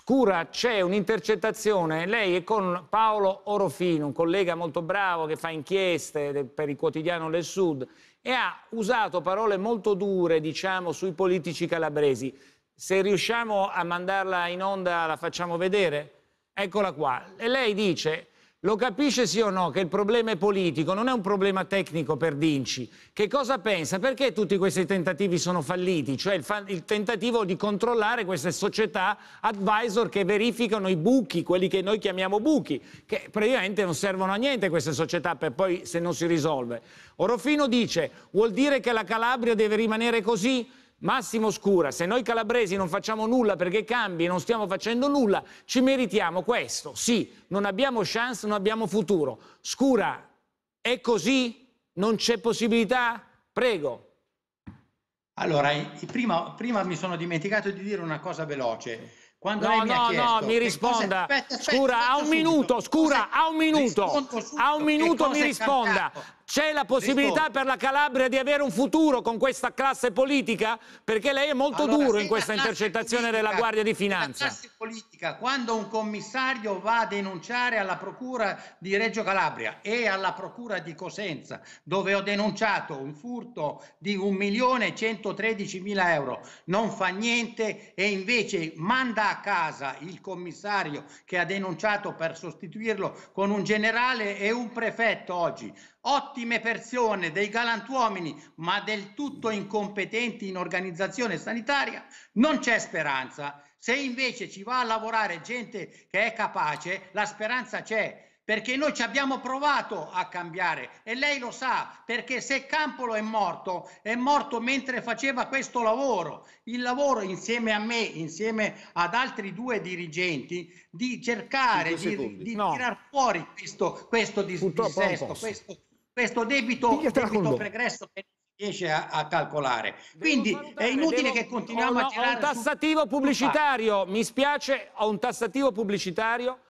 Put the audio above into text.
Scura, c'è un'intercettazione, lei è con Paolo Orofino, un collega molto bravo che fa inchieste per il quotidiano del Sud e ha usato parole molto dure, diciamo, sui politici calabresi. Se riusciamo a mandarla in onda la facciamo vedere? Eccola qua. E lei dice lo capisce sì o no che il problema è politico, non è un problema tecnico per Dinci? Che cosa pensa? Perché tutti questi tentativi sono falliti? Cioè il, fa il tentativo di controllare queste società advisor che verificano i buchi, quelli che noi chiamiamo buchi, che praticamente non servono a niente queste società per poi se non si risolve. Orofino dice vuol dire che la Calabria deve rimanere così? Massimo Scura, se noi calabresi non facciamo nulla perché cambi e non stiamo facendo nulla, ci meritiamo questo. Sì, non abbiamo chance, non abbiamo futuro. Scura, è così? Non c'è possibilità? Prego. Allora, prima, prima, mi sono dimenticato di dire una cosa veloce. Quando no, no, mi no, mi risponda. Aspetta, aspetta, scura, aspetta, a un subito. minuto, scura, a un minuto. A un minuto mi risponda. Cambiato? C'è la possibilità Rispondo. per la Calabria di avere un futuro con questa classe politica? Perché lei è molto allora, duro in questa intercettazione politica, della Guardia di Finanza. La classe politica, quando un commissario va a denunciare alla Procura di Reggio Calabria e alla Procura di Cosenza, dove ho denunciato un furto di 1.113.000 euro, non fa niente e invece manda a casa il commissario che ha denunciato per sostituirlo con un generale e un prefetto oggi ottime persone, dei galantuomini, ma del tutto incompetenti in organizzazione sanitaria, non c'è speranza. Se invece ci va a lavorare gente che è capace, la speranza c'è. Perché noi ci abbiamo provato a cambiare e lei lo sa, perché se Campolo è morto, è morto mentre faceva questo lavoro, il lavoro insieme a me, insieme ad altri due dirigenti, di cercare di, di no. tirar fuori questo, questo dissesto, questo questo debito, debito pregresso che riesce a, a calcolare. Quindi valutare, è inutile devo, che continuiamo ho, a tirare... Ho un tassativo su... pubblicitario, mi spiace, ho un tassativo pubblicitario